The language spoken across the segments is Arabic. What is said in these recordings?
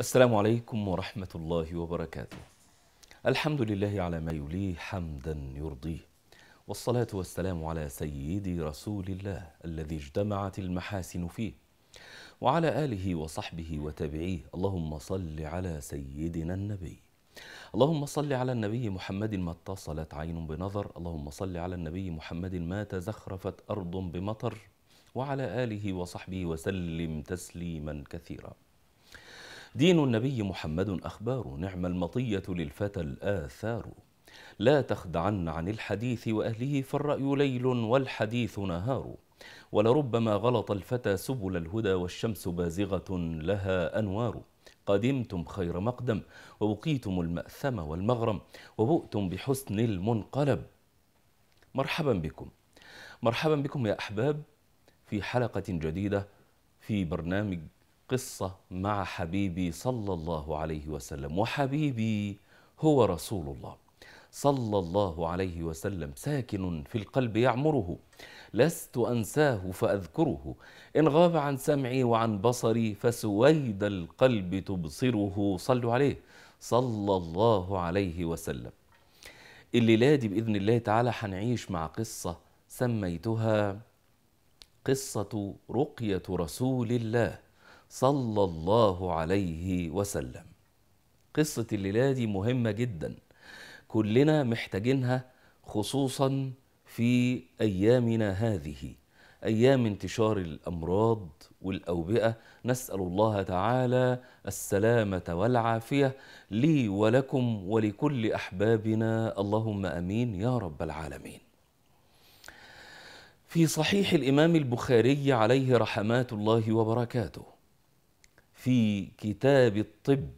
السلام عليكم ورحمة الله وبركاته الحمد لله على ما يليه حمدا يرضيه والصلاة والسلام على سيدي رسول الله الذي اجتمعت المحاسن فيه وعلى آله وصحبه وتابعيه اللهم صل على سيدنا النبي اللهم صل على النبي محمد ما اتصلت عين بنظر اللهم صل على النبي محمد ما تزخرفت أرض بمطر وعلى آله وصحبه وسلم تسليما كثيرا دين النبي محمد أخبار نعم المطية للفتى الآثار لا تخدعن عن الحديث وأهله فالرأي ليل والحديث نهار ولربما غلط الفتى سبل الهدى والشمس بازغة لها أنوار قدمتم خير مقدم وبقيتم المأثم والمغرم وبؤتم بحسن المنقلب مرحبا بكم مرحبا بكم يا أحباب في حلقة جديدة في برنامج قصة مع حبيبي صلى الله عليه وسلم وحبيبي هو رسول الله صلى الله عليه وسلم ساكن في القلب يعمره لست أنساه فأذكره إن غاب عن سمعي وعن بصري فسويد القلب تبصره صلوا عليه صلى الله عليه وسلم الليلة دي بإذن الله تعالى هنعيش مع قصة سميتها قصة رقية رسول الله صلى الله عليه وسلم قصة الليلة دي مهمة جدا كلنا محتاجينها خصوصا في أيامنا هذه أيام انتشار الأمراض والأوبئة نسأل الله تعالى السلامة والعافية لي ولكم ولكل أحبابنا اللهم أمين يا رب العالمين في صحيح الإمام البخاري عليه رحمات الله وبركاته في كتاب الطب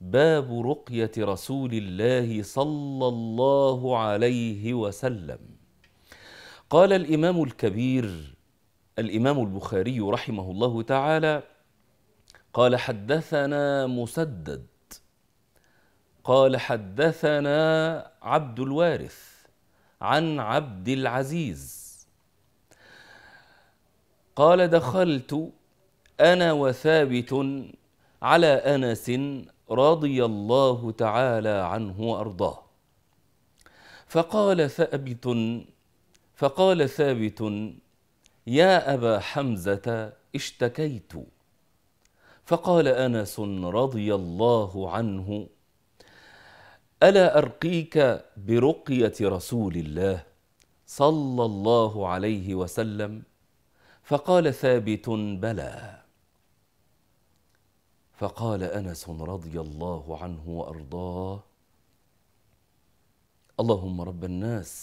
باب رقيه رسول الله صلى الله عليه وسلم قال الامام الكبير الامام البخاري رحمه الله تعالى قال حدثنا مسدد قال حدثنا عبد الوارث عن عبد العزيز قال دخلت أنا وثابت على أنس رضي الله تعالى عنه وأرضاه فقال ثابت فقال ثابت يا أبا حمزة اشتكيت فقال أنس رضي الله عنه ألا أرقيك برقية رسول الله صلى الله عليه وسلم فقال ثابت بلى فقال انس رضي الله عنه وارضاه اللهم رب الناس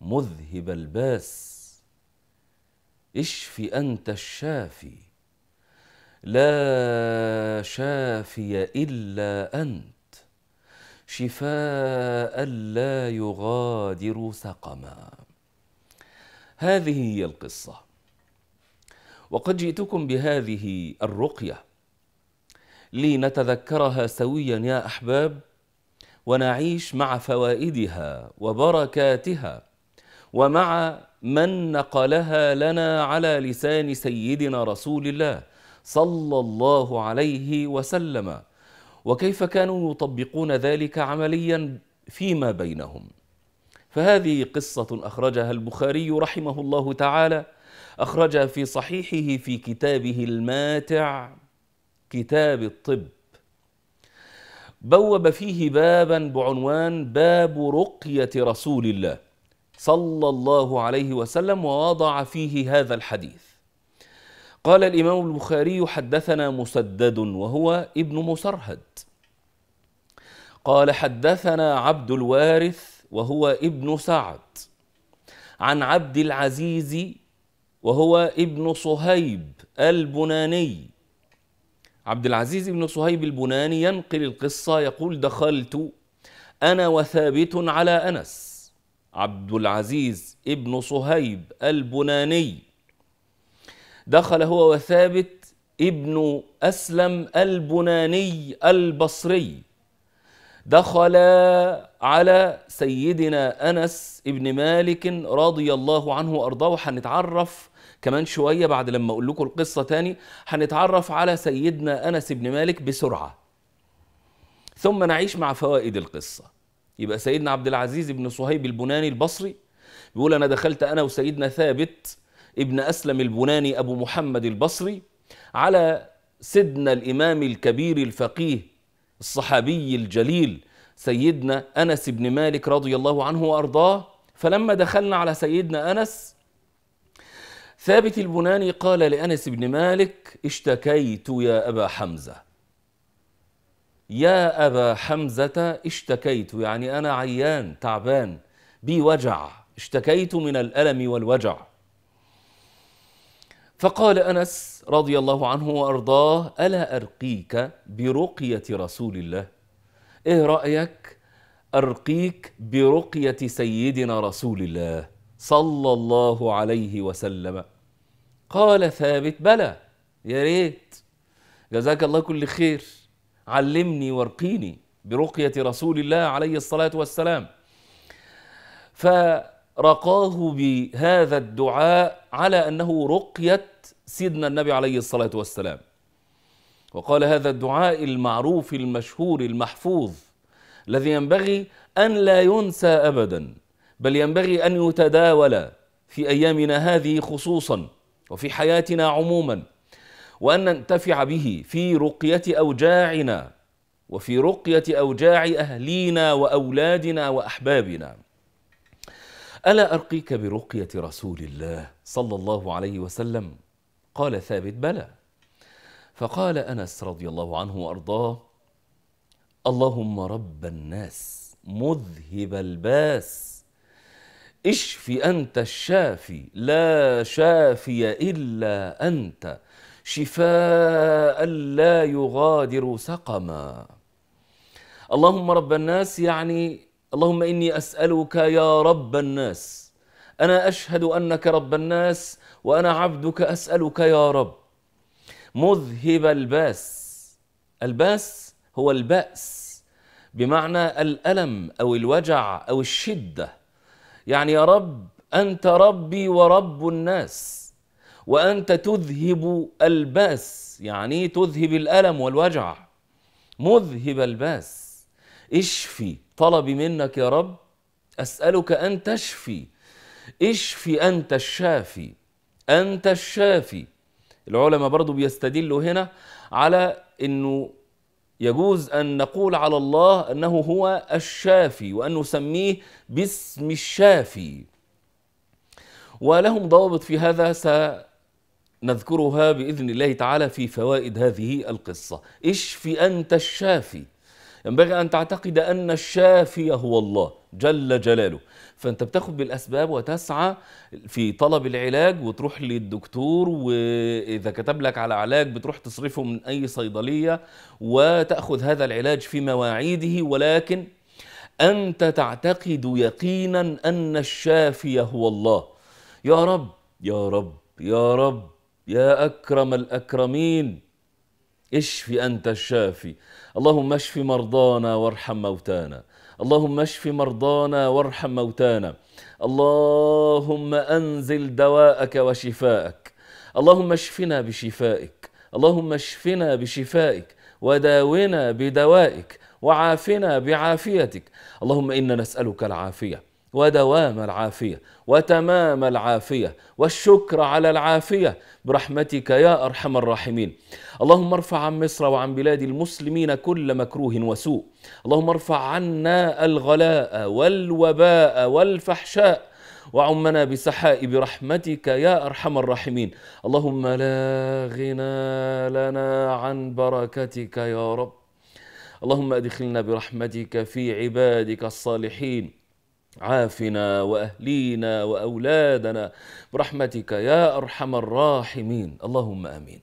مذهب الباس اشف انت الشافي لا شافي الا انت شفاء لا يغادر سقما هذه هي القصه وقد جئتكم بهذه الرقيه لنتذكرها سويا يا أحباب ونعيش مع فوائدها وبركاتها ومع من نقلها لنا على لسان سيدنا رسول الله صلى الله عليه وسلم وكيف كانوا يطبقون ذلك عمليا فيما بينهم فهذه قصة أخرجها البخاري رحمه الله تعالى أخرجها في صحيحه في كتابه الماتع كتاب الطب بوب فيه بابا بعنوان باب رقيه رسول الله صلى الله عليه وسلم ووضع فيه هذا الحديث قال الامام البخاري حدثنا مسدد وهو ابن مسرهد قال حدثنا عبد الوارث وهو ابن سعد عن عبد العزيز وهو ابن صهيب البناني عبد العزيز بن صهيب البناني ينقل القصة يقول دخلت أنا وثابت على أنس عبد العزيز ابن صهيب البناني دخل هو وثابت ابن أسلم البناني البصري دخل على سيدنا أنس ابن مالك رضي الله عنه وأرضاه حنتعرف كمان شويه بعد لما اقول لكم القصه تاني هنتعرف على سيدنا انس بن مالك بسرعه ثم نعيش مع فوائد القصه يبقى سيدنا عبد العزيز بن صهيب البناني البصري بيقول انا دخلت انا وسيدنا ثابت ابن اسلم البناني ابو محمد البصري على سيدنا الامام الكبير الفقيه الصحابي الجليل سيدنا انس بن مالك رضي الله عنه وارضاه فلما دخلنا على سيدنا انس ثابت البناني قال لأنس بن مالك اشتكيت يا أبا حمزة يا أبا حمزة اشتكيت يعني أنا عيان تعبان بي وجع اشتكيت من الألم والوجع فقال أنس رضي الله عنه وأرضاه ألا أرقيك برقية رسول الله إيه رأيك أرقيك برقية سيدنا رسول الله صلى الله عليه وسلم قال ثابت بلى يا ريت جزاك الله كل خير علمني وارقيني برقية رسول الله عليه الصلاة والسلام فرقاه بهذا الدعاء على أنه رقية سيدنا النبي عليه الصلاة والسلام وقال هذا الدعاء المعروف المشهور المحفوظ الذي ينبغي أن لا ينسى أبداً بل ينبغي أن يتداول في أيامنا هذه خصوصا وفي حياتنا عموما وأن ننتفع به في رقية أوجاعنا وفي رقية أوجاع أهلينا وأولادنا وأحبابنا ألا أرقيك برقية رسول الله صلى الله عليه وسلم قال ثابت بلى فقال أنس رضي الله عنه وأرضاه اللهم رب الناس مذهب الباس اشف انت الشافي لا شافي الا انت شفاء لا يغادر سقما اللهم رب الناس يعني اللهم اني اسالك يا رب الناس انا اشهد انك رب الناس وانا عبدك اسالك يا رب مذهب الباس الباس هو الباس بمعنى الالم او الوجع او الشده يعني يا رب أنت ربي ورب الناس وأنت تذهب الباس يعني تذهب الألم والوجع مذهب الباس اشفي طلبي منك يا رب أسألك أن تشفي اشفي أنت الشافي أنت الشافي العلماء برضو بيستدلوا هنا على أنه يجوز أن نقول على الله أنه هو الشافي وأن نسميه باسم الشافي ولهم ضوابط في هذا سنذكرها بإذن الله تعالى في فوائد هذه القصة اشف أنت الشافي ينبغي أن تعتقد أن الشافي هو الله جل جلاله فأنت بتاخد بالأسباب وتسعى في طلب العلاج وتروح للدكتور وإذا كتب لك على علاج بتروح تصرفه من أي صيدلية وتأخذ هذا العلاج في مواعيده ولكن أنت تعتقد يقينا أن الشافي هو الله يا رب يا رب يا رب يا أكرم الأكرمين اشف أنت الشافي اللهم اشف مرضانا وارحم موتانا اللهم اشف مرضانا وارحم موتانا اللهم أنزل دواءك وشفاءك اللهم اشفنا بشفائك اللهم اشفنا بشفائك وداونا بدوائك وعافنا بعافيتك اللهم إنا نسألك العافية ودوام العافية وتمام العافية والشكر على العافية برحمتك يا أرحم الراحمين اللهم ارفع عن مصر وعن بلاد المسلمين كل مكروه وسوء اللهم ارفع عنا الغلاء والوباء والفحشاء وعمنا بسحاء برحمتك يا أرحم الراحمين اللهم لا غنى لنا عن بركتك يا رب اللهم أدخلنا برحمتك في عبادك الصالحين عافنا واهلينا واولادنا برحمتك يا ارحم الراحمين اللهم امين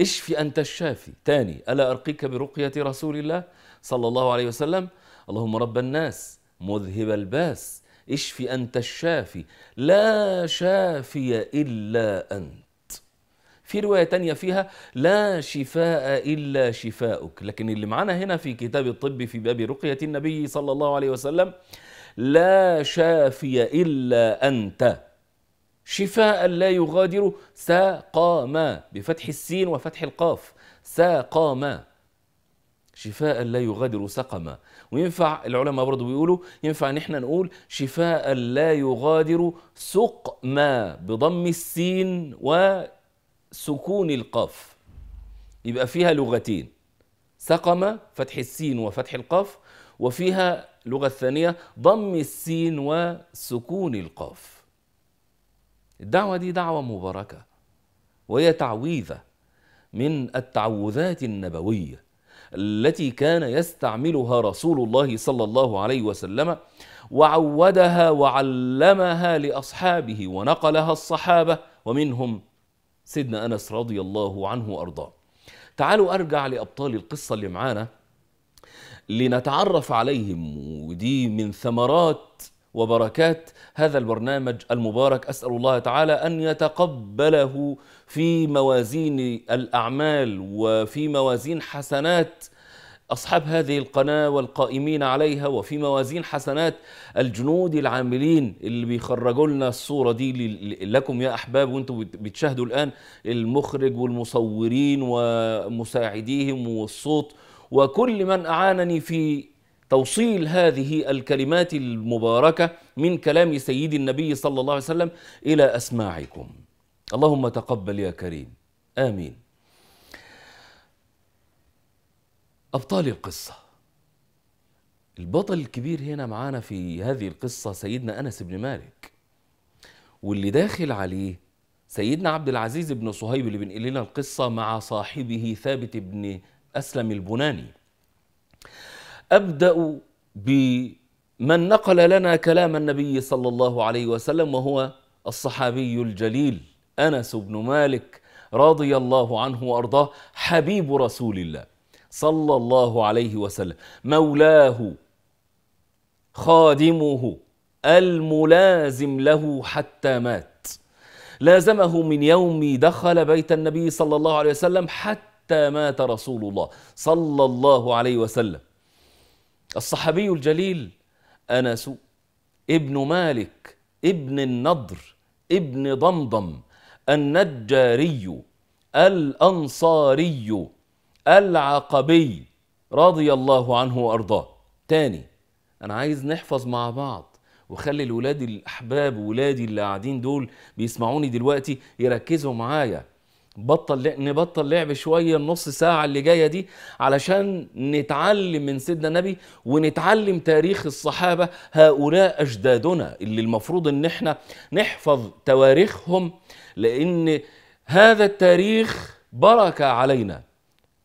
اشفي انت الشافي تاني الا ارقيك برقيه رسول الله صلى الله عليه وسلم اللهم رب الناس مذهب الباس اشفي انت الشافي لا شافي الا انت في رواية تانية فيها لا شفاء إلا شفاؤك لكن اللي معانا هنا في كتاب الطب في باب رقية النبي صلى الله عليه وسلم لا شافي إلا أنت شفاء لا يغادر ساقاما بفتح السين وفتح القاف ساقاما شفاء لا يغادر سقما وينفع العلماء برضو بيقولوا ينفع ان احنا نقول شفاء لا يغادر سقما بضم السين وسكون القاف يبقى فيها لغتين سقم فتح السين وفتح القاف وفيها اللغة الثانية ضم السين وسكون القاف الدعوة دي دعوة مباركة وهي تعويذة من التعوذات النبوية التي كان يستعملها رسول الله صلى الله عليه وسلم وعودها وعلمها لأصحابه ونقلها الصحابة ومنهم سيدنا أنس رضي الله عنه وأرضاه تعالوا أرجع لأبطال القصة اللي معانا لنتعرف عليهم ودي من ثمرات وبركات هذا البرنامج المبارك اسال الله تعالى ان يتقبله في موازين الاعمال وفي موازين حسنات اصحاب هذه القناه والقائمين عليها وفي موازين حسنات الجنود العاملين اللي بيخرجوا لنا الصوره دي لكم يا احباب وانتم بتشاهدوا الان المخرج والمصورين ومساعديهم والصوت وكل من أعانني في توصيل هذه الكلمات المباركة من كلام سيد النبي صلى الله عليه وسلم إلى أسماعكم اللهم تقبل يا كريم آمين أبطال القصة البطل الكبير هنا معانا في هذه القصة سيدنا أنس بن مالك واللي داخل عليه سيدنا عبد العزيز بن صهيب اللي بنقل لنا القصة مع صاحبه ثابت بن أسلم البناني أبدأ بمن نقل لنا كلام النبي صلى الله عليه وسلم وهو الصحابي الجليل أنس بن مالك رضي الله عنه وأرضاه حبيب رسول الله صلى الله عليه وسلم مولاه خادمه الملازم له حتى مات لازمه من يوم دخل بيت النبي صلى الله عليه وسلم حتى حتى مات رسول الله صلى الله عليه وسلم الصحابي الجليل أنس ابن مالك ابن النضر ابن ضمضم النجاري الأنصاري العقبي رضي الله عنه وأرضاه تاني أنا عايز نحفظ مع بعض وخلي الولاد الأحباب ولادي اللي قاعدين دول بيسمعوني دلوقتي يركزوا معايا بطل نبطل لعب شويه النص ساعه اللي جايه دي علشان نتعلم من سيدنا النبي ونتعلم تاريخ الصحابه هؤلاء اجدادنا اللي المفروض ان احنا نحفظ تواريخهم لان هذا التاريخ بركه علينا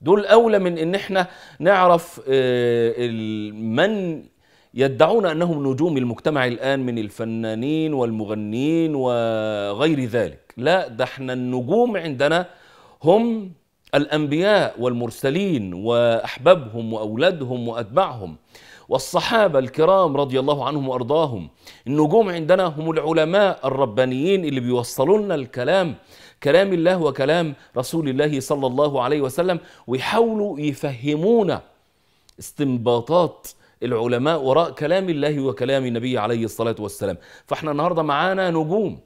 دول اولى من ان احنا نعرف آه، من يدعون انهم نجوم المجتمع الان من الفنانين والمغنيين وغير ذلك لا ده احنا النجوم عندنا هم الانبياء والمرسلين واحبابهم واولادهم واتباعهم والصحابه الكرام رضي الله عنهم وارضاهم النجوم عندنا هم العلماء الربانيين اللي بيوصلوا لنا الكلام كلام الله وكلام رسول الله صلى الله عليه وسلم ويحاولوا يفهمونا استنباطات العلماء وراء كلام الله وكلام النبي عليه الصلاه والسلام فاحنا النهارده معانا نجوم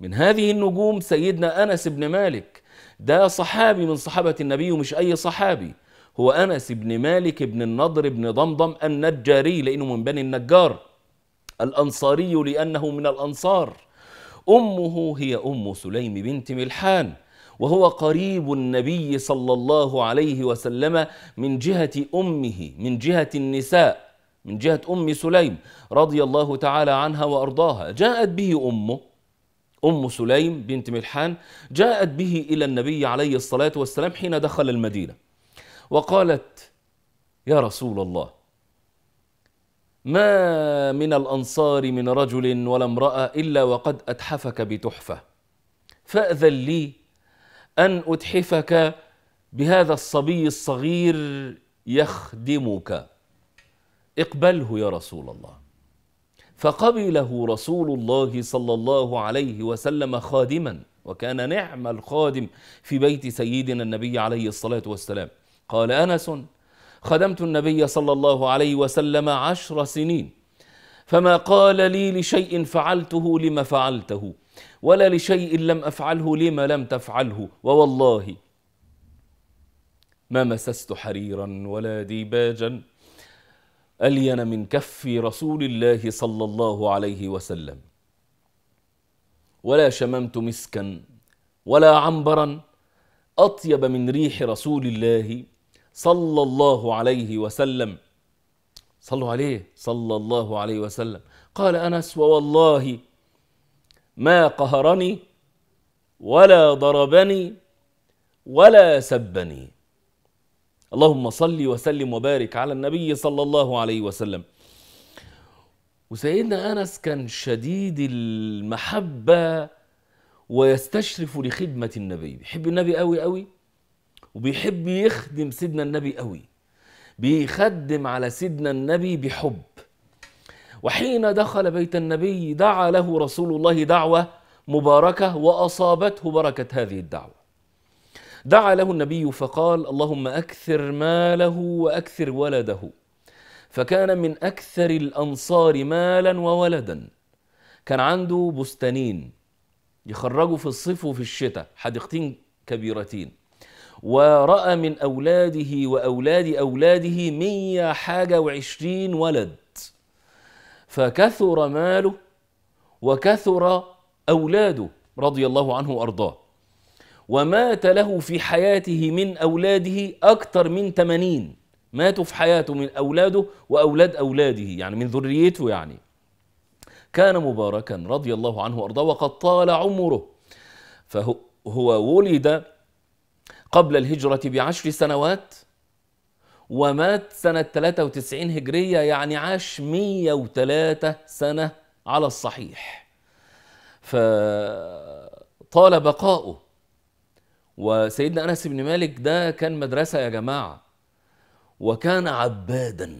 من هذه النجوم سيدنا أنس بن مالك ده صحابي من صحابة النبي ومش أي صحابي هو أنس بن مالك بن النضر بن ضمضم النجاري لأنه من بني النجار الأنصاري لأنه من الأنصار أمه هي أم سليم بنت ملحان وهو قريب النبي صلى الله عليه وسلم من جهة أمه من جهة النساء من جهة أم سليم رضي الله تعالى عنها وأرضاها جاءت به أمه أم سليم بنت ملحان جاءت به إلى النبي عليه الصلاة والسلام حين دخل المدينة وقالت يا رسول الله ما من الأنصار من رجل ولا امرأة إلا وقد أتحفك بتحفة فأذن لي أن أتحفك بهذا الصبي الصغير يخدمك اقبله يا رسول الله فقبله رسول الله صلى الله عليه وسلم خادما وكان نعم الخادم في بيت سيدنا النبي عليه الصلاة والسلام قال أنس خدمت النبي صلى الله عليه وسلم عشر سنين فما قال لي لشيء فعلته لما فعلته ولا لشيء لم أفعله لما لم تفعله ووالله ما مسست حريرا ولا ديباجا ألين من كف رسول الله صلى الله عليه وسلم ولا شممت مسكا ولا عنبرا أطيب من ريح رسول الله صلى الله عليه وسلم صلوا عليه صلى الله عليه وسلم قال أنس ووالله ما قهرني ولا ضربني ولا سبني اللهم صل وسلم وبارك على النبي صلى الله عليه وسلم وسيدنا أنس كان شديد المحبة ويستشرف لخدمة النبي بيحب النبي قوي قوي وبيحب يخدم سيدنا النبي قوي بيخدم على سيدنا النبي بحب وحين دخل بيت النبي دعا له رسول الله دعوة مباركة وأصابته بركة هذه الدعوة دعا له النبي فقال اللهم أكثر ماله وأكثر ولده فكان من أكثر الأنصار مالا وولدا كان عنده بستانين يخرجوا في الصيف وفي الشتاء حديقتين كبيرتين ورأى من أولاده وأولاد أولاده مية حاجة وعشرين ولد فكثر ماله وكثر أولاده رضي الله عنه وأرضاه ومات له في حياته من أولاده أكثر من 80 ماتوا في حياته من أولاده وأولاد أولاده يعني من ذريته يعني كان مباركا رضي الله عنه وأرضاه وقد طال عمره فهو ولد قبل الهجرة بعشر سنوات ومات سنة 93 هجرية يعني عاش 103 سنة على الصحيح فطال بقاؤه وسيدنا أنس بن مالك ده كان مدرسة يا جماعة وكان عبادا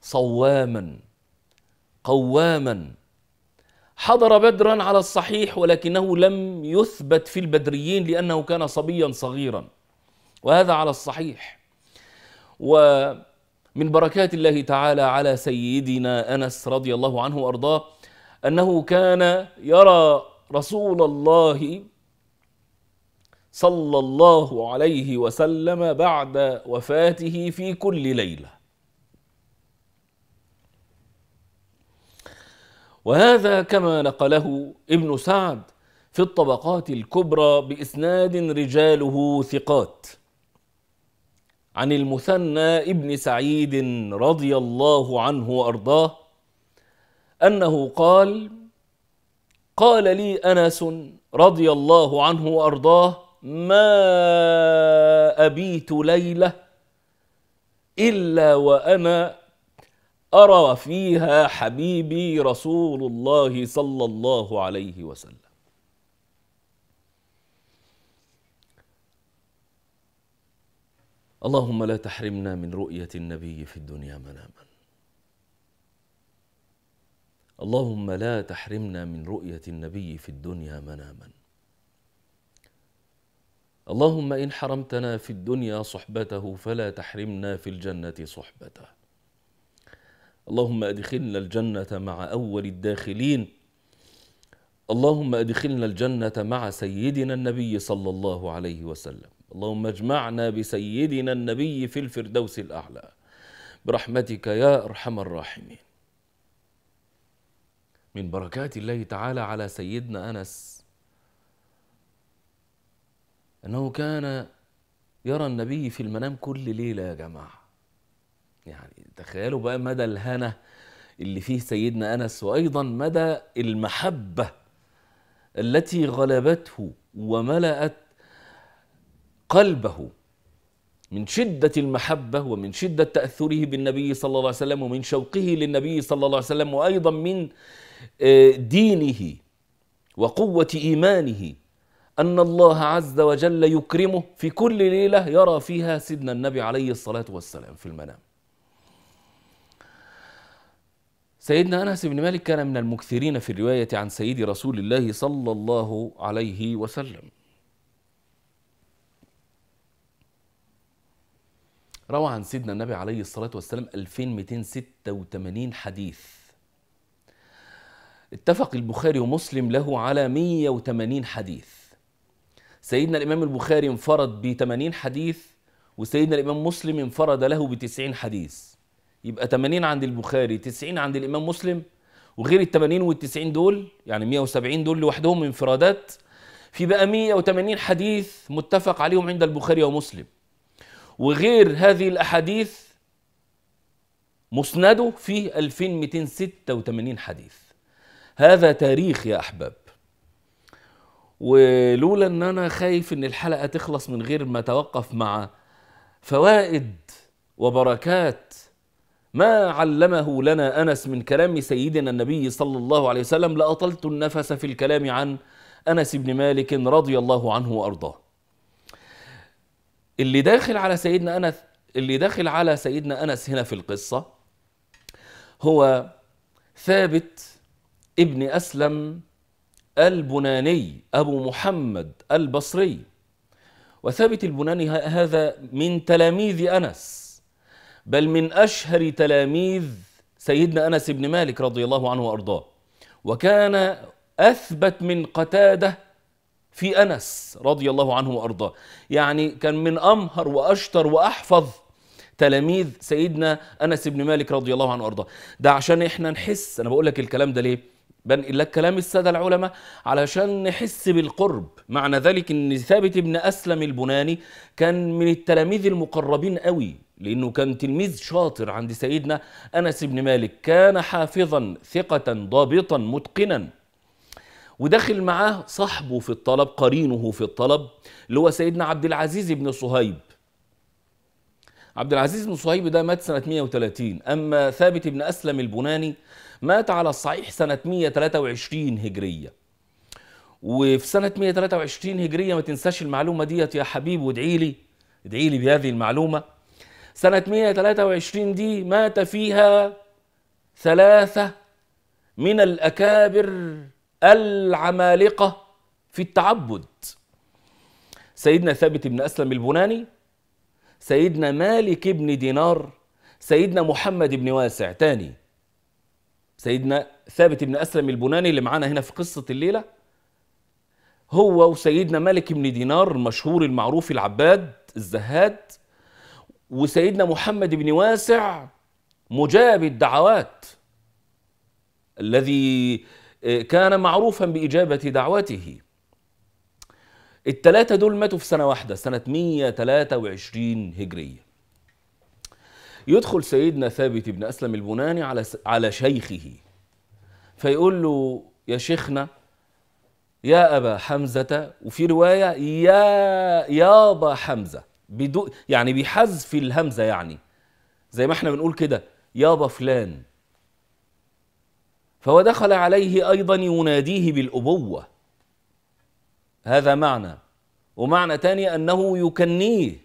صواما قواما حضر بدرا على الصحيح ولكنه لم يثبت في البدريين لأنه كان صبيا صغيرا وهذا على الصحيح ومن بركات الله تعالى على سيدنا أنس رضي الله عنه وأرضاه أنه كان يرى رسول الله صلى الله عليه وسلم بعد وفاته في كل ليله وهذا كما نقله ابن سعد في الطبقات الكبرى باسناد رجاله ثقات عن المثنى ابن سعيد رضي الله عنه وارضاه انه قال قال لي انس رضي الله عنه وارضاه ما أبيت ليلة إلا وأنا أرى فيها حبيبي رسول الله صلى الله عليه وسلم اللهم لا تحرمنا من رؤية النبي في الدنيا مناما اللهم لا تحرمنا من رؤية النبي في الدنيا مناما اللهم إن حرمتنا في الدنيا صحبته فلا تحرمنا في الجنة صحبته اللهم أدخلنا الجنة مع أول الداخلين اللهم أدخلنا الجنة مع سيدنا النبي صلى الله عليه وسلم اللهم اجمعنا بسيدنا النبي في الفردوس الأعلى برحمتك يا أرحم الراحمين من بركات الله تعالى على سيدنا أنس أنه كان يرى النبي في المنام كل ليلة يا جماعة يعني تخيلوا بقى مدى الهنا اللي فيه سيدنا أنس وأيضا مدى المحبة التي غلبته وملأت قلبه من شدة المحبة ومن شدة تأثره بالنبي صلى الله عليه وسلم ومن شوقه للنبي صلى الله عليه وسلم وأيضا من آه، دينه وقوة إيمانه أن الله عز وجل يكرمه في كل ليلة يرى فيها سيدنا النبي عليه الصلاة والسلام في المنام سيدنا أنس بن مالك كان من المكثرين في الرواية عن سيد رسول الله صلى الله عليه وسلم روى عن سيدنا النبي عليه الصلاة والسلام 2286 حديث اتفق البخاري ومسلم له على 180 حديث سيدنا الإمام البخاري انفرد ب 80 حديث وسيدنا الإمام مسلم انفرد له ب 90 حديث يبقى 80 عند البخاري 90 عند الإمام مسلم وغير ال 80 وال 90 دول يعني 170 دول لوحدهم انفرادات في بقى 180 حديث متفق عليهم عند البخاري ومسلم وغير هذه الأحاديث مسنده فيه 2286 حديث هذا تاريخ يا أحباب ولولا ان انا خايف ان الحلقه تخلص من غير ما اتوقف مع فوائد وبركات ما علمه لنا انس من كلام سيدنا النبي صلى الله عليه وسلم لاطلت النفس في الكلام عن انس بن مالك رضي الله عنه وارضاه. اللي داخل على سيدنا انس اللي داخل على سيدنا انس هنا في القصه هو ثابت ابن اسلم البناني أبو محمد البصري وثابت البناني هذا من تلاميذ أنس بل من أشهر تلاميذ سيدنا أنس بن مالك رضي الله عنه وأرضاه وكان أثبت من قتادة في أنس رضي الله عنه وأرضاه يعني كان من أمهر وأشطر وأحفظ تلاميذ سيدنا أنس بن مالك رضي الله عنه وأرضاه ده عشان إحنا نحس أنا بقول لك الكلام ده ليه بنقل لك كلام الساده العلماء علشان نحس بالقرب معنى ذلك ان ثابت بن اسلم البناني كان من التلاميذ المقربين قوي لانه كان تلميذ شاطر عند سيدنا انس بن مالك كان حافظا ثقه ضابطا متقنا ودخل معاه صاحبه في الطلب قرينه في الطلب اللي هو سيدنا عبد العزيز بن صهيب عبد العزيز بن صهيب ده مات سنة 130 أما ثابت بن أسلم البناني مات على الصحيح سنة 123 هجرية وفي سنة 123 هجرية ما تنساش المعلومة ديت يا حبيب وادعي لي ادعي لي بهذه المعلومة سنة 123 دي مات فيها ثلاثة من الأكابر العمالقة في التعبد سيدنا ثابت بن أسلم البناني سيدنا مالك بن دينار سيدنا محمد بن واسع تاني سيدنا ثابت بن أسلم البناني اللي معانا هنا في قصة الليلة هو وسيدنا مالك بن دينار المشهور المعروف العباد الزهاد وسيدنا محمد بن واسع مجاب الدعوات الذي آه، كان معروفا بإجابة دعوته الثلاثة دول ماتوا في سنة واحدة سنة 123 هجرية يدخل سيدنا ثابت بن أسلم البناني على على شيخه فيقول له يا شيخنا يا أبا حمزة وفي رواية يا يابا حمزة بدو يعني بحذف الهمزة يعني زي ما احنا بنقول كده يابا فلان فهو دخل عليه أيضا يناديه بالأبوة هذا معنى ومعنى تاني أنه يكنيه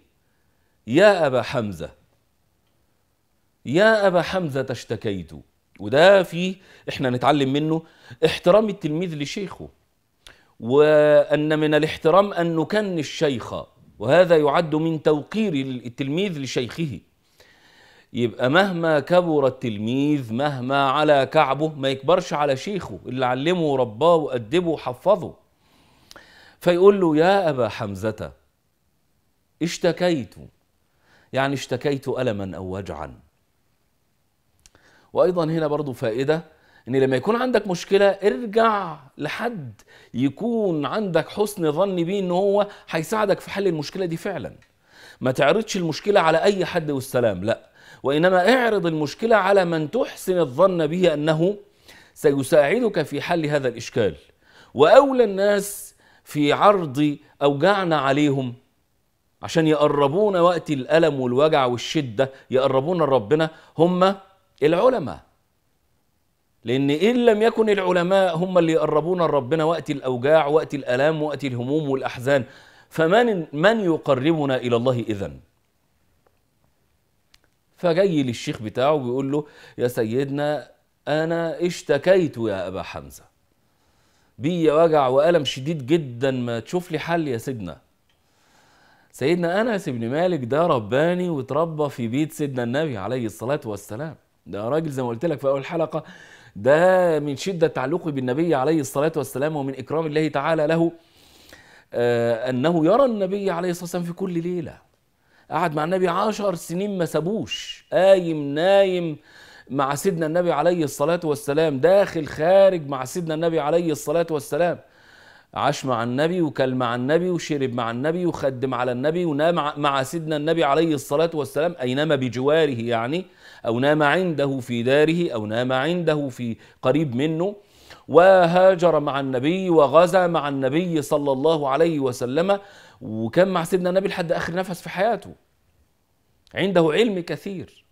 يا أبا حمزة يا أبا حمزة اشتكيت وده فيه احنا نتعلم منه احترام التلميذ لشيخه وأن من الاحترام أن نكن الشيخ وهذا يعد من توقير التلميذ لشيخه يبقى مهما كبر التلميذ مهما على كعبه ما يكبرش على شيخه اللي علمه ورباه وأدبه وحفظه فيقول له يا أبا حمزة اشتكيت يعني اشتكيت ألما أو وجعا وايضا هنا برضو فائده ان لما يكون عندك مشكله ارجع لحد يكون عندك حسن ظن بيه ان هو هيساعدك في حل المشكله دي فعلا ما تعرضش المشكله على اي حد والسلام لا وانما اعرض المشكله على من تحسن الظن به انه سيساعدك في حل هذا الاشكال واولى الناس في عرض اوجعنا عليهم عشان يقربونا وقت الالم والوجع والشده يقربونا لربنا هم العلماء لأن إن لم يكن العلماء هم اللي يقربونا لربنا وقت الأوجاع وقت الألام وقت الهموم والأحزان فمن من يقربنا إلى الله اذا فجاي للشيخ بتاعه بيقول له يا سيدنا أنا اشتكيت يا أبا حمزة بي وجع وألم شديد جدا ما تشوف لي حل يا سيدنا سيدنا أنس بن مالك ده رباني وتربى في بيت سيدنا النبي عليه الصلاة والسلام ده راجل زي ما قلت لك في اول حلقه ده من شده تعلقه بالنبي عليه الصلاه والسلام ومن اكرام الله تعالى له آه انه يرى النبي عليه الصلاه والسلام في كل ليله قعد مع النبي عشر سنين ما سابوش قايم نايم مع سيدنا النبي عليه الصلاه والسلام داخل خارج مع سيدنا النبي عليه الصلاه والسلام عاش مع النبي وكل مع النبي وشرب مع النبي وخدم على النبي ونام مع سيدنا النبي عليه الصلاه والسلام اينما بجواره يعني أو نام عنده في داره أو نام عنده في قريب منه وهاجر مع النبي وغزا مع النبي صلى الله عليه وسلم وكان مع سيدنا النبي لحد آخر نفس في حياته عنده علم كثير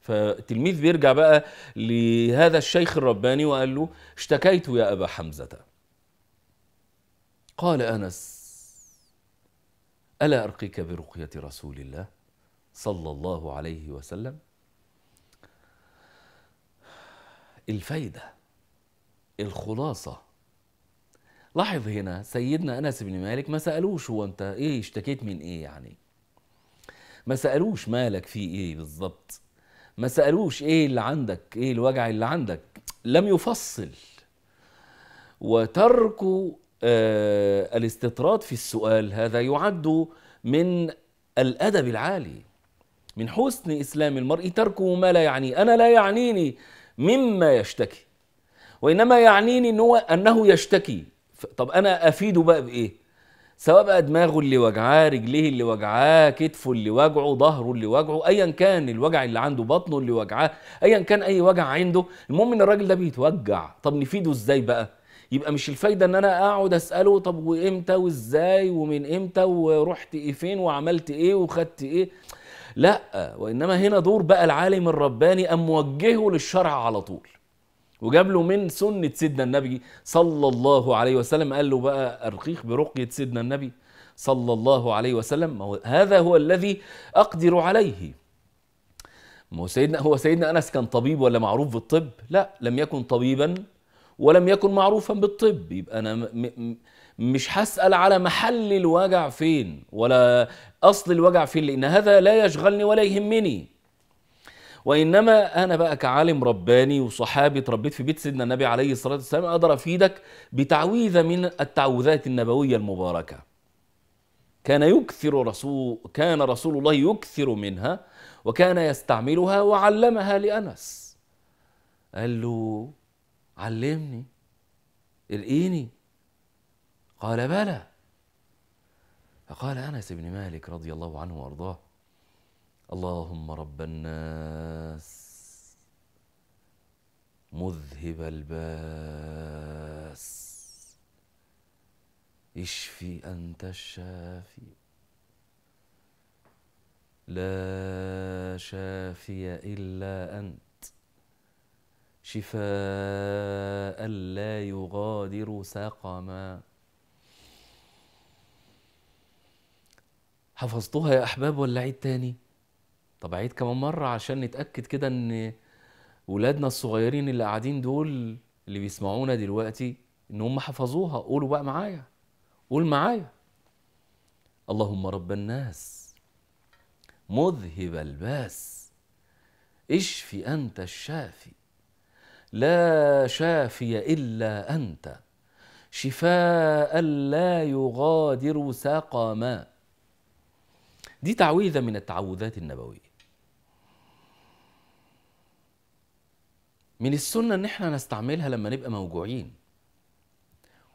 فالتلميذ بيرجع بقى لهذا الشيخ الرباني وقال له اشتكيت يا أبا حمزة قال أنس ألا أرقيك برقية رسول الله صلى الله عليه وسلم الفايدة الخلاصة لاحظ هنا سيدنا أنس بن مالك ما سألوش هو أنت إيه اشتكيت من إيه يعني ما سألوش مالك في إيه بالظبط ما سألوش إيه اللي عندك إيه الوجع اللي عندك لم يفصل وترك آه الاستطراد في السؤال هذا يعد من الأدب العالي من حسن إسلام المرء تركه ما لا يعنيه أنا لا يعنيني مما يشتكي وإنما يعنيني إن هو أنه يشتكي طب أنا أفيده بقى بإيه؟ سواء بقى دماغه اللي وجعاه رجليه اللي وجعاه كتفه اللي وجعه ظهره اللي وجعه ايا كان الوجع اللي عنده بطنه اللي وجعاه ايا كان اي وجع عنده المهم ان الراجل ده بيتوجع طب نفيده ازاي بقى يبقى مش الفايده ان انا اقعد اساله طب وامتى وازاي ومن امتى ورحت ايه فين وعملت ايه وخدت ايه لا وإنما هنا دور بقى العالم الرباني أم موجهه للشرع على طول وجاب له من سنة سيدنا النبي صلى الله عليه وسلم قال له بقى أرقيق برقية سيدنا النبي صلى الله عليه وسلم هذا هو الذي أقدر عليه ما هو سيدنا هو سيدنا أنس كان طبيب ولا معروف بالطب لا لم يكن طبيبا ولم يكن معروفا بالطب يبقى أنا م م مش هسأل على محل الوجع فين ولا أصل الوجع فين لأن هذا لا يشغلني ولا يهمني وإنما أنا بقى كعالم رباني وصحابي اتربيت في بيت سيدنا النبي عليه الصلاة والسلام أقدر أفيدك بتعويذة من التعوذات النبوية المباركة كان يكثر رسول كان رسول الله يكثر منها وكان يستعملها وعلمها لأنس قال له علمني الإيني قال بلى فقال انس بن مالك رضي الله عنه وارضاه اللهم رب الناس مذهب الباس اشفي انت الشافي لا شافي الا انت شفاء لا يغادر سقما حفظتوها يا احباب ولا عيد تاني طب عيد كمان مره عشان نتاكد كده ان ولادنا الصغيرين اللي قاعدين دول اللي بيسمعونا دلوقتي ان هم حفظوها قولوا بقى معايا قول معايا اللهم رب الناس مذهب الباس اشفي انت الشافي لا شافي الا انت شفاء لا يغادر سقما دي تعويذة من التعوذات النبوية من السنة ان احنا نستعملها لما نبقى موجوعين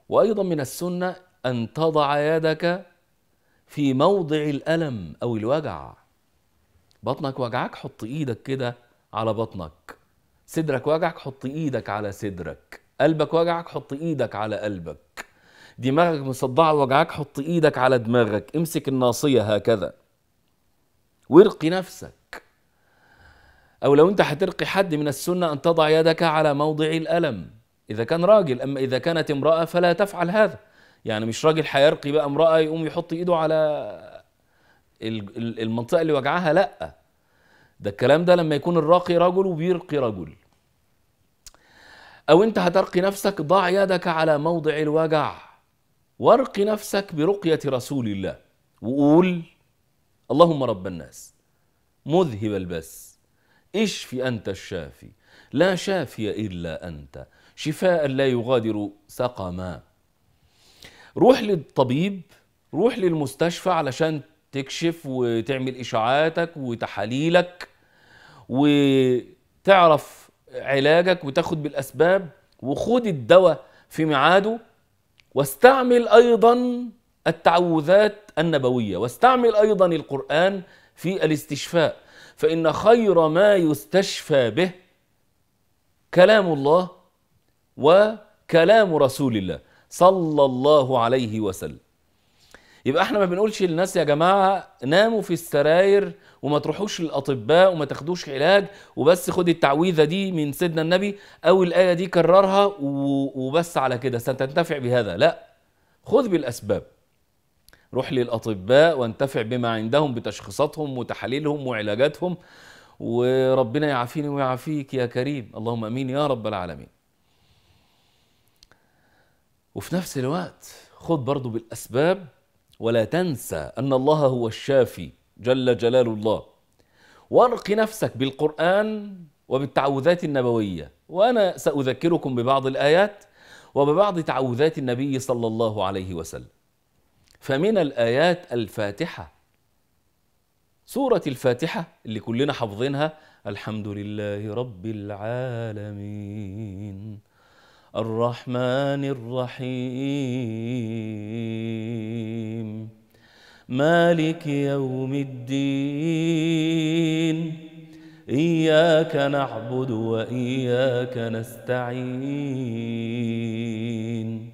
وايضا من السنة ان تضع يدك في موضع الألم أو الوجع بطنك وجعك حط ايدك كده على بطنك صدرك وجعك حط ايدك على صدرك قلبك وجعك حط ايدك على قلبك دماغك مصدعه وجعك حط ايدك على دماغك امسك الناصيه هكذا وارقي نفسك أو لو أنت هترقي حد من السنة أن تضع يدك على موضع الألم إذا كان راجل أما إذا كانت امرأة فلا تفعل هذا يعني مش راجل هيرقي بقى امرأة يقوم يحط إيده على المنطقة اللي وجعها لأ ده الكلام ده لما يكون الراقي رجل وبيرقي رجل أو أنت هترقي نفسك ضع يدك على موضع الوجع وارقي نفسك برقية رسول الله وقول اللهم رب الناس مذهب البس اشفي أنت الشافي لا شافي إلا أنت شفاء لا يغادر سقما روح للطبيب روح للمستشفى علشان تكشف وتعمل إشاعاتك وتحاليلك وتعرف علاجك وتاخد بالأسباب وخد الدواء في ميعاده واستعمل أيضا التعوذات النبوية واستعمل أيضا القرآن في الاستشفاء فإن خير ما يستشفى به كلام الله وكلام رسول الله صلى الله عليه وسلم يبقى احنا ما بنقولش للناس يا جماعه ناموا في السراير وما تروحوش للاطباء وما تاخدوش علاج وبس خد التعويذه دي من سيدنا النبي او الايه دي كررها وبس على كده ستنتفع بهذا لا خذ بالاسباب روح للاطباء وانتفع بما عندهم بتشخيصاتهم وتحاليلهم وعلاجاتهم وربنا يعافيني ويعافيك يا كريم اللهم امين يا رب العالمين وفي نفس الوقت خد برضو بالاسباب ولا تنسى ان الله هو الشافي جل جلال الله وارق نفسك بالقران وبالتعوذات النبويه وانا ساذكركم ببعض الايات وببعض تعوذات النبي صلى الله عليه وسلم فمن الآيات الفاتحة سورة الفاتحة اللي كلنا حافظينها الحمد لله رب العالمين الرحمن الرحيم مالك يوم الدين إياك نعبد وإياك نستعين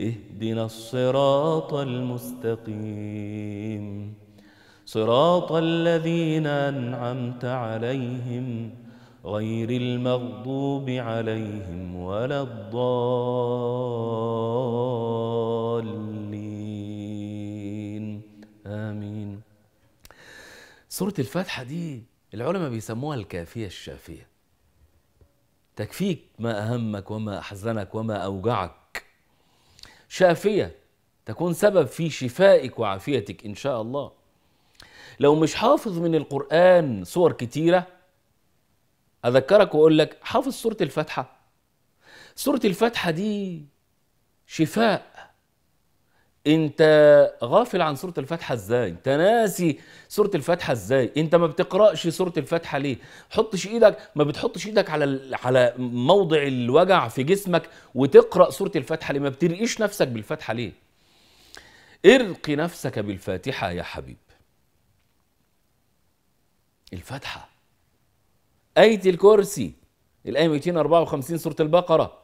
اهدنا الصراط المستقيم صراط الذين أنعمت عليهم غير المغضوب عليهم ولا الضالين آمين سورة الفاتحة دي العلماء بيسموها الكافية الشافية تكفيك ما أهمك وما أحزنك وما أوجعك شافية تكون سبب في شفائك وعافيتك إن شاء الله لو مش حافظ من القرآن صور كتيرة أذكرك وأقول لك حافظ سورة الفاتحة سورة الفاتحة دي شفاء انت غافل عن سوره الفاتحه ازاي انت ناسي سوره الفاتحه ازاي انت ما بتقراش سوره الفاتحه ليه حطش ايدك ما بتحطش ايدك على على موضع الوجع في جسمك وتقرا سوره الفاتحه ليه ما بترقيش نفسك بالفاتحه ليه ارقي نفسك بالفاتحه يا حبيب الفاتحه ايه الكرسي الايه 254 سوره البقره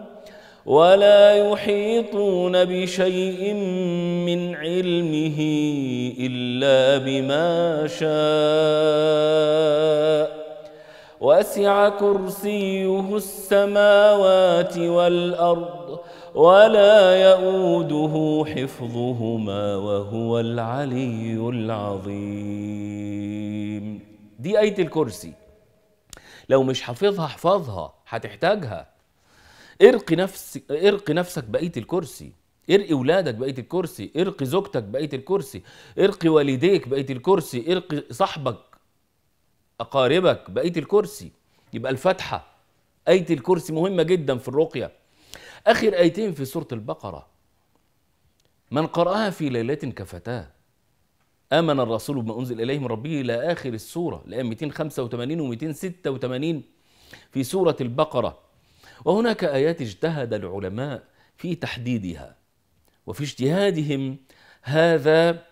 ولا يحيطون بشيء من علمه الا بما شاء وسع كرسيه السماوات والارض ولا يئوده حفظهما وهو العلي العظيم دي ايه الكرسي لو مش حافظها احفظها هتحتاجها ارقي نفسك ارقي نفسك بقيه الكرسي ارقي ولادك بقيه الكرسي ارقي زوجتك بقيه الكرسي ارقي والديك بقيه الكرسي ارقي صاحبك اقاربك بقيه الكرسي يبقى الفاتحه ايه الكرسي مهمه جدا في الرقيه اخر ايتين في سوره البقره من قراها في ليله كفتاه امن الرسول بما انزل اليه من ربه الى اخر السوره الايه 285 و286 في سوره البقره وهناك آيات اجتهد العلماء في تحديدها وفي اجتهادهم هذا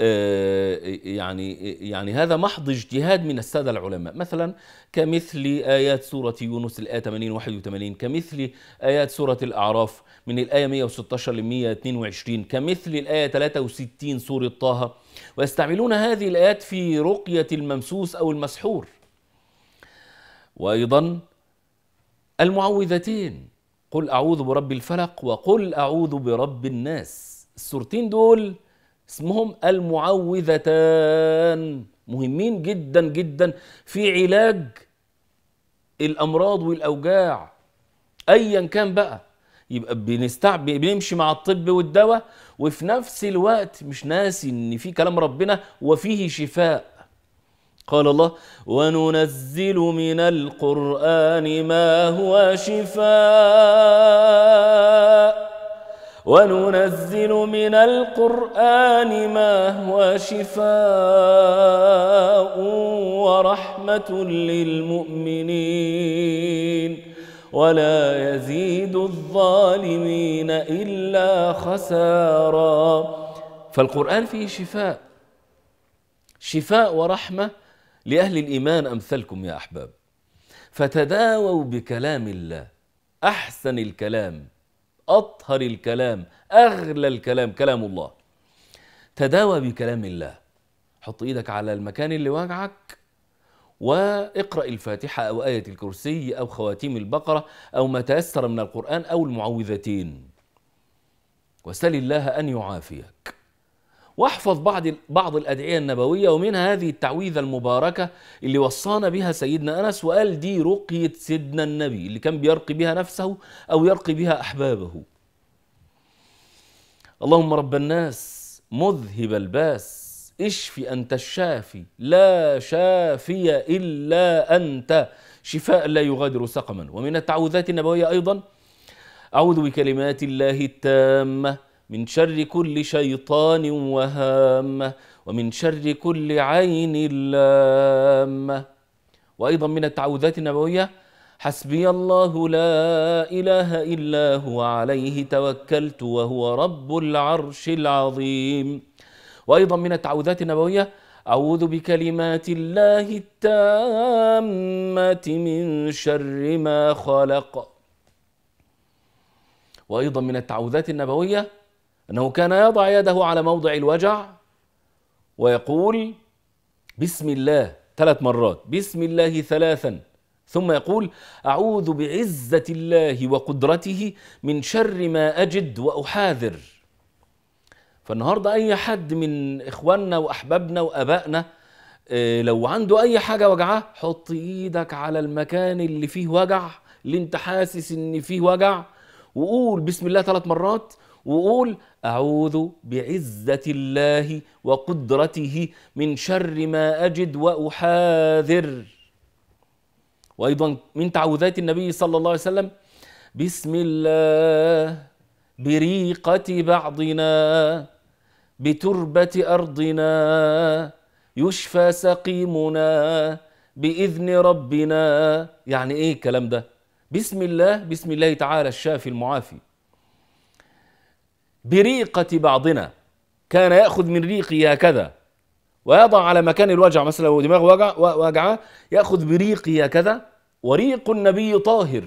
آه، يعني يعني هذا محض اجتهاد من الساده العلماء مثلا كمثل ايات سوره يونس الايه 80 81 كمثل ايات سوره الاعراف من الايه 116 ل 122 كمثل الايه 63 سوره طه ويستعملون هذه الايات في رقيه الممسوس او المسحور وايضا المعوذتين قل أعوذ برب الفلق وقل أعوذ برب الناس السورتين دول اسمهم المعوذتان مهمين جدا جدا في علاج الأمراض والأوجاع أيا كان بقى يبقى بنستع بنمشي مع الطب والدواء وفي نفس الوقت مش ناسي ان في كلام ربنا وفيه شفاء قال الله وننزل من القرآن ما هو شفاء وننزل من القرآن ما هو شفاء ورحمة للمؤمنين ولا يزيد الظالمين إلا خسارا فالقرآن فيه شفاء شفاء ورحمة لأهل الإيمان أمثلكم يا أحباب فتداووا بكلام الله أحسن الكلام أطهر الكلام أغلى الكلام كلام الله تداوى بكلام الله حط إيدك على المكان اللي وجعك واقرأ الفاتحة أو آية الكرسي أو خواتيم البقرة أو ما تيسر من القرآن أو المعوذتين وسل الله أن يعافيك واحفظ بعض بعض الادعيه النبويه ومنها هذه التعويذه المباركه اللي وصانا بها سيدنا انس وقال دي رقيه سيدنا النبي اللي كان بيرقي بها نفسه او يرقي بها احبابه. اللهم رب الناس مذهب الباس اشف انت الشافي لا شافي الا انت شفاء لا يغادر سقما ومن التعوذات النبويه ايضا اعوذ بكلمات الله التامه من شر كل شيطان وهامة ومن شر كل عين لامة وأيضا من التعوذات النبوية حسبي الله لا إله إلا هو عليه توكلت وهو رب العرش العظيم وأيضا من التعوذات النبوية أعوذ بكلمات الله التامة من شر ما خلق وأيضا من التعوذات النبوية أنه كان يضع يده على موضع الوجع ويقول بسم الله ثلاث مرات بسم الله ثلاثا ثم يقول أعوذ بعزة الله وقدرته من شر ما أجد وأحاذر فالنهاردة أي حد من إخواننا وأحبابنا وأبائنا آه، لو عنده أي حاجة وجعاه حط إيدك على المكان اللي فيه وجع اللي أنت حاسس إن فيه وجع وقول بسم الله ثلاث مرات وقول أعوذ بعزة الله وقدرته من شر ما أجد وأحاذر وأيضا من تعوذات النبي صلى الله عليه وسلم بسم الله بريقة بعضنا بتربة أرضنا يشفى سقيمنا بإذن ربنا يعني إيه الكلام ده بسم الله بسم الله تعالى الشافي المعافي بريقة بعضنا كان يأخذ من ريقي هكذا ويضع على مكان الوجع مثلا لو دماغه وجع وجعه يأخذ بريقي هكذا وريق النبي طاهر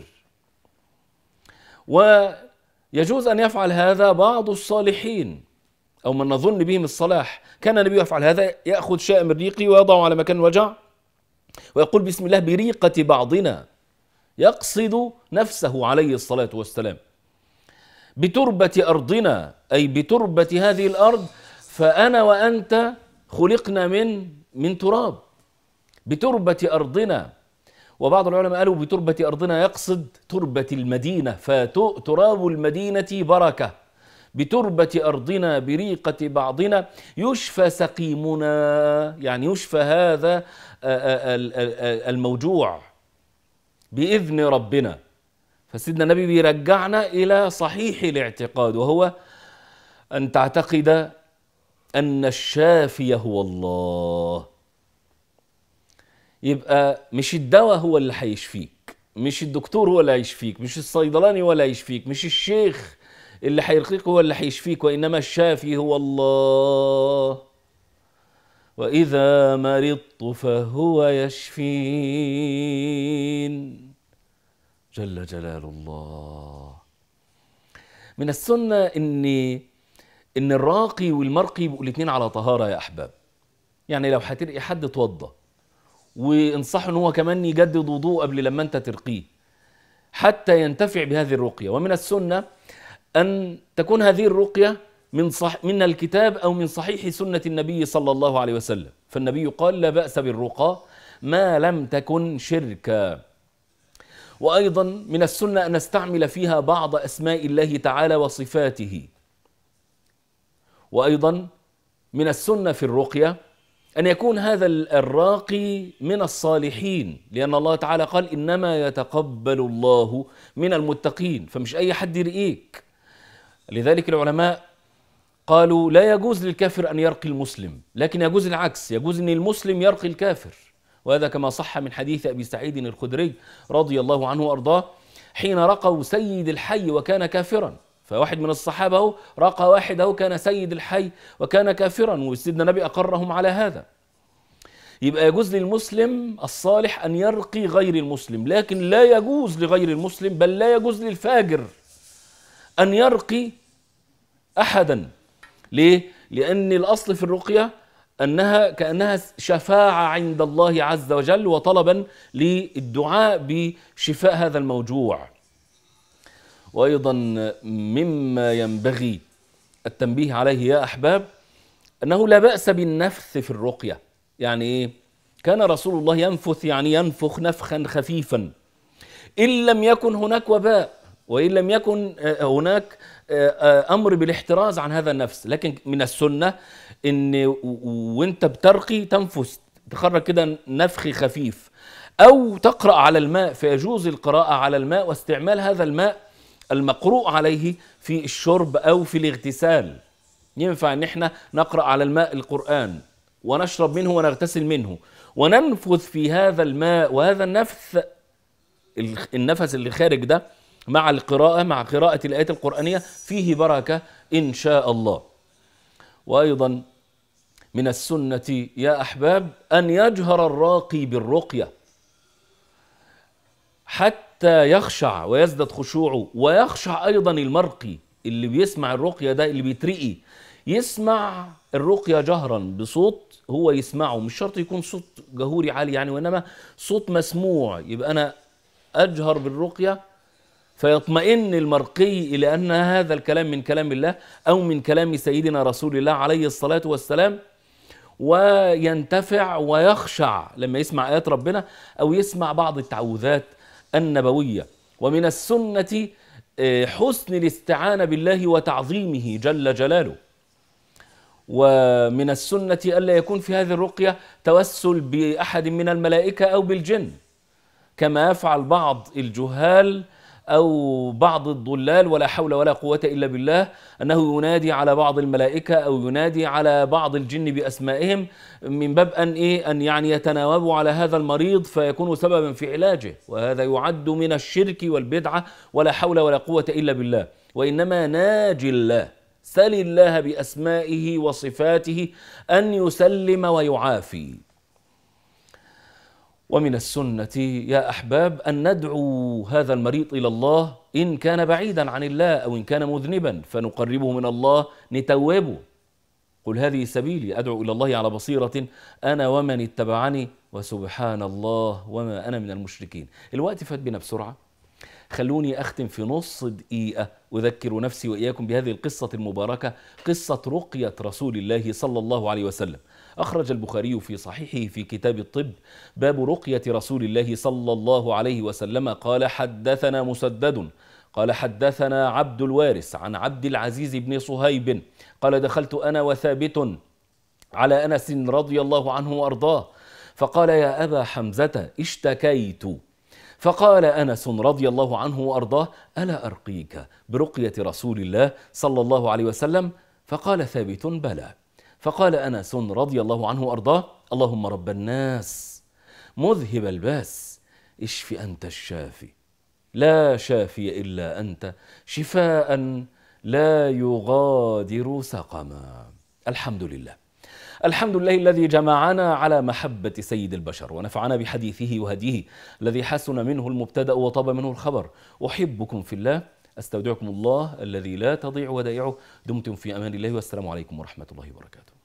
ويجوز أن يفعل هذا بعض الصالحين أو من نظن بهم الصلاح كان النبي يفعل هذا يأخذ شيء من ريقي ويضعه على مكان الوجع ويقول بسم الله بريقة بعضنا يقصد نفسه عليه الصلاة والسلام بتربة أرضنا أي بتربة هذه الأرض فأنا وأنت خلقنا من من تراب بتربة أرضنا وبعض العلماء قالوا بتربة أرضنا يقصد تربة المدينة فتراب المدينة بركة بتربة أرضنا بريقة بعضنا يشفى سقيمنا يعني يشفى هذا الموجوع بإذن ربنا فسيدنا النبي بيرجعنا إلى صحيح الاعتقاد وهو أن تعتقد أن الشافي هو الله يبقى مش الدواء هو اللي هيشفيك مش الدكتور هو اللي هيشفيك مش الصيدلاني هو اللي هيشفيك مش الشيخ اللي هيرقيك هو اللي هيشفيك وإنما الشافي هو الله وإذا مرضت فهو يشفين جل جلال الله من السنة إن إن الراقي والمرقي يبقوا الاثنين على طهارة يا أحباب يعني لو هترقي حد اتوضى وانصحه إن هو كمان يجدد وضوء قبل لما أنت ترقيه حتى ينتفع بهذه الرقية ومن السنة أن تكون هذه الرقية من صح من الكتاب أو من صحيح سنة النبي صلى الله عليه وسلم فالنبي قال لا بأس بالرقى ما لم تكن شركا وأيضا من السنة أن نستعمل فيها بعض أسماء الله تعالى وصفاته وأيضا من السنة في الرقية أن يكون هذا الراقي من الصالحين لأن الله تعالى قال إنما يتقبل الله من المتقين فمش أي حد يرقيك لذلك العلماء قالوا لا يجوز للكافر أن يرقي المسلم لكن يجوز العكس يجوز أن المسلم يرقي الكافر وهذا كما صح من حديث أبي سعيد الخدري رضي الله عنه وأرضاه حين رقوا سيد الحي وكان كافرا فواحد من الصحابة رقى واحده كان سيد الحي وكان كافرا وسيدنا النبي أقرهم على هذا يبقى يجوز للمسلم الصالح أن يرقي غير المسلم لكن لا يجوز لغير المسلم بل لا يجوز للفاجر أن يرقي أحدا ليه؟ لأن الأصل في الرقية أنها كأنها شفاعة عند الله عز وجل وطلبا للدعاء بشفاء هذا الموجوع وأيضا مما ينبغي التنبيه عليه يا أحباب أنه لا بأس بالنفث في الرقية يعني إيه؟ كان رسول الله ينفث يعني ينفخ نفخا خفيفا إن لم يكن هناك وباء وإن لم يكن آه، هناك آه، آه، امر بالاحتراز عن هذا النفس لكن من السنه ان وانت بترقي تنفس تخرج كده نفخ خفيف او تقرا على الماء فيجوز القراءه على الماء واستعمال هذا الماء المقروء عليه في الشرب او في الاغتسال ينفع ان احنا نقرا على الماء القران ونشرب منه ونغتسل منه وننفث في هذا الماء وهذا النفث النفس اللي خارج ده مع القراءة مع قراءة الآيات القرآنية فيه بركة إن شاء الله وأيضا من السنة يا أحباب أن يجهر الراقي بالرقية حتى يخشع ويزدد خشوعه ويخشع أيضا المرقي اللي بيسمع الرقية ده اللي بيترقي يسمع الرقية جهرا بصوت هو يسمعه مش شرط يكون صوت جهوري عالي يعني وإنما صوت مسموع يبقى أنا أجهر بالرقية فيطمئن المرقي إلى أن هذا الكلام من كلام الله أو من كلام سيدنا رسول الله عليه الصلاة والسلام وينتفع ويخشع لما يسمع آيات ربنا أو يسمع بعض التعوذات النبوية ومن السنة آه، حسن الاستعانة بالله وتعظيمه جل جلاله ومن السنة ألا يكون في هذه الرقية توسل بأحد من الملائكة أو بالجن كما يفعل بعض الجهال أو بعض الضلال ولا حول ولا قوة إلا بالله أنه ينادي على بعض الملائكة أو ينادي على بعض الجن بأسمائهم من باب أن إيه أن يعني يتناوبوا على هذا المريض فيكون سببا في علاجه وهذا يعد من الشرك والبدعة ولا حول ولا قوة إلا بالله وإنما ناجي الله سل الله بأسمائه وصفاته أن يسلم ويعافي ومن السنة يا أحباب أن ندعو هذا المريض إلى الله إن كان بعيدا عن الله أو إن كان مذنبا فنقربه من الله نتوبه قل هذه سبيلي أدعو إلى الله على بصيرة أنا ومن اتبعني وسبحان الله وما أنا من المشركين الوقت فات بنا بسرعة خلوني أختم في نص دقيقة أذكر نفسي وإياكم بهذه القصة المباركة قصة رقية رسول الله صلى الله عليه وسلم أخرج البخاري في صحيحه في كتاب الطب باب رقية رسول الله صلى الله عليه وسلم قال حدثنا مسدد قال حدثنا عبد الوارث عن عبد العزيز بن صهيب قال دخلت أنا وثابت على أنس رضي الله عنه وأرضاه فقال يا أبا حمزة اشتكيت فقال انس رضي الله عنه وارضاه الا ارقيك برقيه رسول الله صلى الله عليه وسلم فقال ثابت بلى فقال انس رضي الله عنه وارضاه اللهم رب الناس مذهب الباس اشف انت الشافي لا شافي الا انت شفاء لا يغادر سقما الحمد لله الحمد لله الذي جمعنا على محبة سيد البشر ونفعنا بحديثه وهديه الذي حسن منه المبتدأ وطاب منه الخبر أحبكم في الله أستودعكم الله الذي لا تضيع ودائعه دمتم في أمان الله والسلام عليكم ورحمة الله وبركاته